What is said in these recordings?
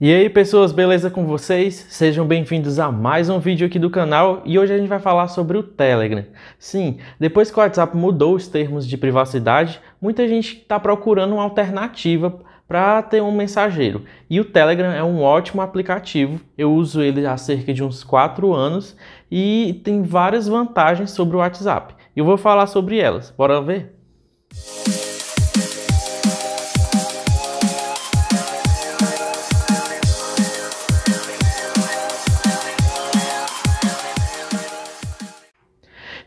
E aí pessoas, beleza com vocês? Sejam bem-vindos a mais um vídeo aqui do canal e hoje a gente vai falar sobre o Telegram. Sim, depois que o WhatsApp mudou os termos de privacidade, muita gente está procurando uma alternativa para ter um mensageiro. E o Telegram é um ótimo aplicativo, eu uso ele há cerca de uns 4 anos e tem várias vantagens sobre o WhatsApp. Eu vou falar sobre elas, bora ver? Música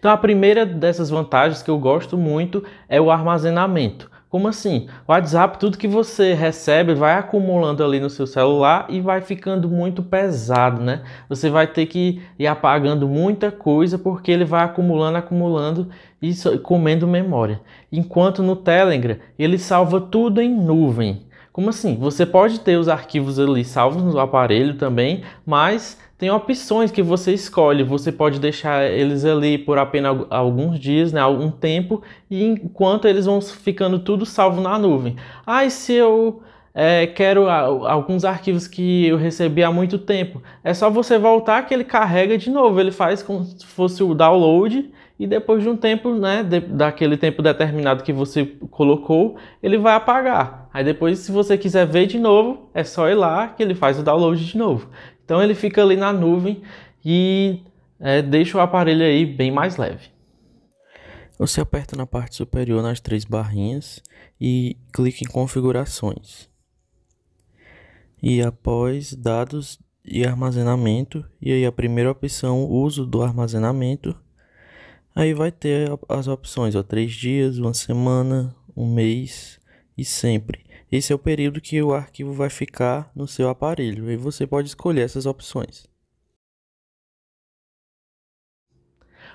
Então a primeira dessas vantagens que eu gosto muito é o armazenamento. Como assim? O WhatsApp, tudo que você recebe vai acumulando ali no seu celular e vai ficando muito pesado, né? Você vai ter que ir apagando muita coisa porque ele vai acumulando, acumulando e comendo memória. Enquanto no Telegram, ele salva tudo em nuvem. Como assim? Você pode ter os arquivos ali salvos no aparelho também, mas tem opções que você escolhe. Você pode deixar eles ali por apenas alguns dias, né, algum tempo, e enquanto eles vão ficando tudo salvo na nuvem. Ah, e se eu é, quero alguns arquivos que eu recebi há muito tempo, é só você voltar que ele carrega de novo. Ele faz como se fosse o download e depois de um tempo, né, de, daquele tempo determinado que você colocou, ele vai apagar. Aí depois, se você quiser ver de novo, é só ir lá que ele faz o download de novo. Então ele fica ali na nuvem e é, deixa o aparelho aí bem mais leve. Você aperta na parte superior nas três barrinhas e clica em configurações. E após dados e armazenamento, e aí a primeira opção, uso do armazenamento, aí vai ter as opções, ó, três dias, uma semana, um mês, e sempre. Esse é o período que o arquivo vai ficar no seu aparelho e você pode escolher essas opções.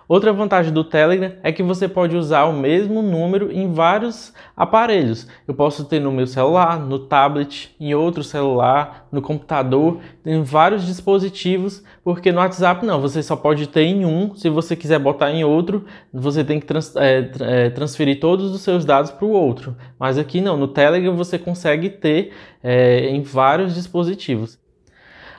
Outra vantagem do Telegram é que você pode usar o mesmo número em vários aparelhos. Eu posso ter no meu celular, no tablet, em outro celular, no computador, em vários dispositivos, porque no WhatsApp não, você só pode ter em um. Se você quiser botar em outro, você tem que trans, é, é transferir todos os seus dados para o outro. Mas aqui não, no Telegram você consegue ter é, em vários dispositivos.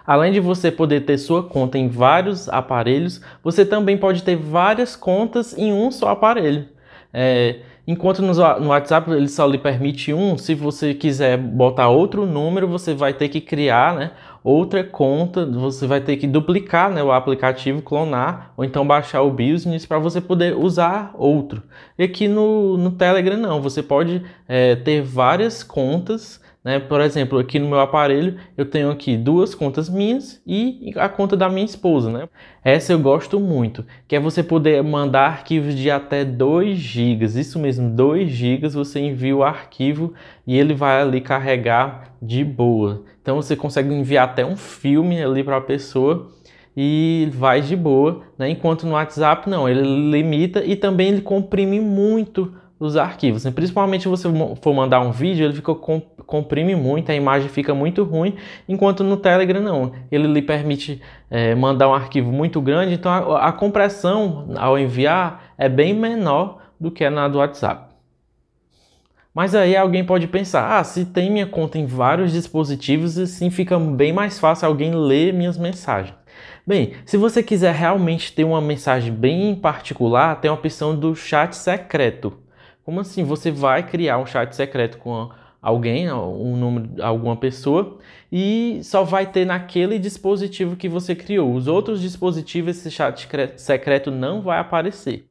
Além de você poder ter sua conta em vários aparelhos, você também pode ter várias contas em um só aparelho. É, enquanto no, no, WhatsApp ele só lhe permite um, se você quiser botar outro número, você vai ter que criar né, outra conta, você vai ter que duplicar né, o aplicativo, clonar, ou então baixar o business para você poder usar outro. E aqui no, no Telegram não, você pode é, ter várias contas né? Por exemplo, aqui no meu aparelho eu tenho aqui duas contas minhas e a conta da minha esposa. Né? Essa eu gosto muito, que é você poder mandar arquivos de até 2 GB. Isso mesmo, 2 GB você envia o arquivo e ele vai ali carregar de boa. Então você consegue enviar até um filme ali para a pessoa e vai de boa, né? enquanto no WhatsApp não, ele limita e também ele comprime muito os arquivos. Né? Principalmente se você for mandar um vídeo, ele fica comprime muito, a imagem fica muito ruim, enquanto no Telegram não. Ele lhe permite é, mandar um arquivo muito grande, então a, a compressão ao enviar é bem menor do que é na do WhatsApp. Mas aí alguém pode pensar: ah, se tem minha conta em vários dispositivos, assim fica bem mais fácil alguém ler minhas mensagens. Bem, se você quiser realmente ter uma mensagem bem particular, tem a opção do chat secreto. Como assim? Você vai criar um chat secreto com alguém, um número, alguma pessoa, e só vai ter naquele dispositivo que você criou. Os outros dispositivos, esse chat secreto não vai aparecer.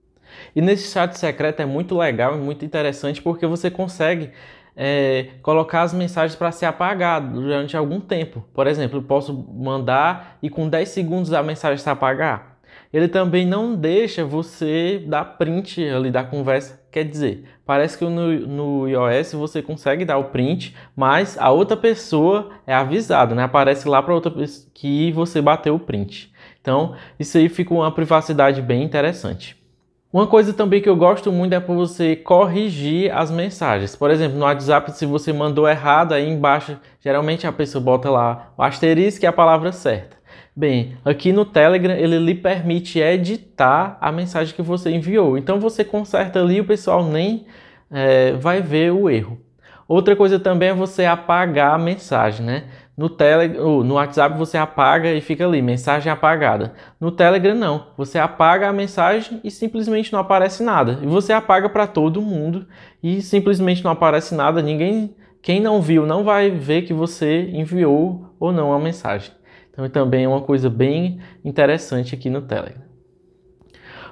E nesse chat secreto é muito legal e muito interessante porque você consegue é, colocar as mensagens para ser apagado durante algum tempo. Por exemplo, eu posso mandar e com 10 segundos a mensagem se apagar. Ele também não deixa você dar print ali da conversa Quer dizer, parece que no, no iOS você consegue dar o print, mas a outra pessoa é avisada, né? Aparece lá para outra pessoa que você bateu o print. Então, isso aí fica uma privacidade bem interessante. Uma coisa também que eu gosto muito é para você corrigir as mensagens. Por exemplo, no WhatsApp, se você mandou errado, aí embaixo, geralmente a pessoa bota lá o asterisco e a palavra certa. Bem, aqui no Telegram ele lhe permite editar a mensagem que você enviou. Então você conserta ali e o pessoal nem é, vai ver o erro. Outra coisa também é você apagar a mensagem, né? No, Telegram, no WhatsApp você apaga e fica ali, mensagem apagada. No Telegram não, você apaga a mensagem e simplesmente não aparece nada. E você apaga para todo mundo e simplesmente não aparece nada. Ninguém, quem não viu, não vai ver que você enviou ou não a mensagem. Então é também é uma coisa bem interessante aqui no Telegram.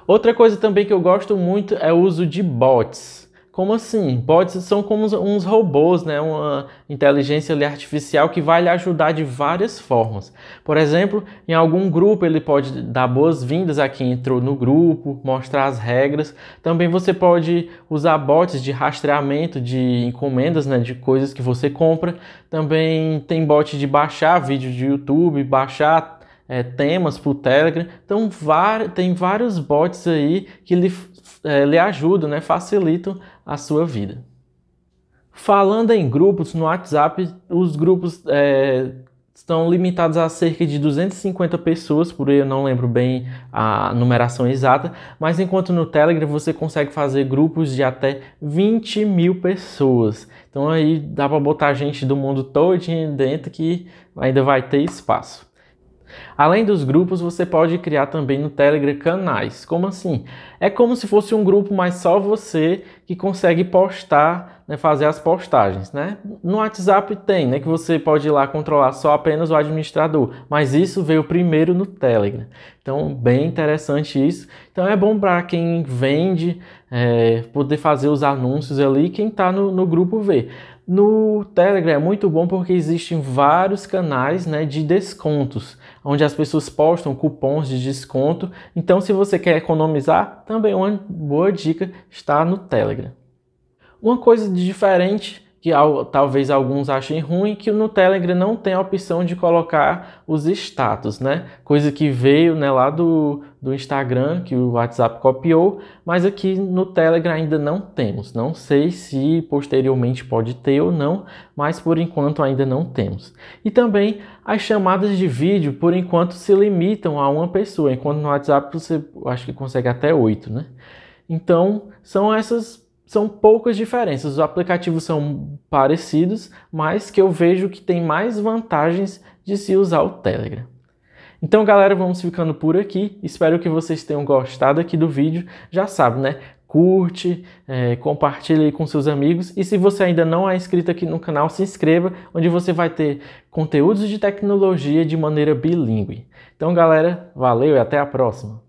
Outra coisa também que eu gosto muito é o uso de bots como assim? Bots são como uns, uns robôs, né? Uma inteligência artificial que vai lhe ajudar de várias formas. Por exemplo, em algum grupo ele pode dar boas-vindas a quem entrou no grupo, mostrar as regras. Também você pode usar bots de rastreamento de encomendas, né? De coisas que você compra. Também tem bot de baixar vídeo de YouTube, baixar é, temas para o Telegram. Então, var tem vários bots aí que lhe é, lhe ajudam, né, facilitam a sua vida. Falando em grupos, no WhatsApp, os grupos é, estão limitados a cerca de 250 pessoas, por aí eu não lembro bem a numeração exata, mas enquanto no Telegram você consegue fazer grupos de até 20 mil pessoas. Então aí dá para botar gente do mundo todo dentro que ainda vai ter espaço. Além dos grupos, você pode criar também no Telegram canais. Como assim? É como se fosse um grupo, mas só você que consegue postar, né, fazer as postagens, né? No WhatsApp tem, né, que você pode ir lá controlar só apenas o administrador, mas isso veio primeiro no Telegram. Então, bem interessante isso. Então, é bom para quem vende é, poder fazer os anúncios ali, quem está no, no grupo ver. No Telegram é muito bom porque existem vários canais né, de descontos, onde as pessoas postam cupons de desconto. Então, se você quer economizar, também uma boa dica está no Telegram. Uma coisa diferente que ao, talvez alguns achem ruim, que no Telegram não tem a opção de colocar os status, né? Coisa que veio né, lá do, do Instagram, que o WhatsApp copiou, mas aqui no Telegram ainda não temos. Não sei se posteriormente pode ter ou não, mas por enquanto ainda não temos. E também as chamadas de vídeo, por enquanto, se limitam a uma pessoa, enquanto no WhatsApp você acho que consegue até oito, né? Então, são essas são poucas diferenças. Os aplicativos são parecidos, mas que eu vejo que tem mais vantagens de se usar o Telegram. Então, galera, vamos ficando por aqui. Espero que vocês tenham gostado aqui do vídeo. Já sabe, né? Curte, é, compartilhe com seus amigos. E se você ainda não é inscrito aqui no canal, se inscreva, onde você vai ter conteúdos de tecnologia de maneira bilíngue. Então, galera, valeu e até a próxima!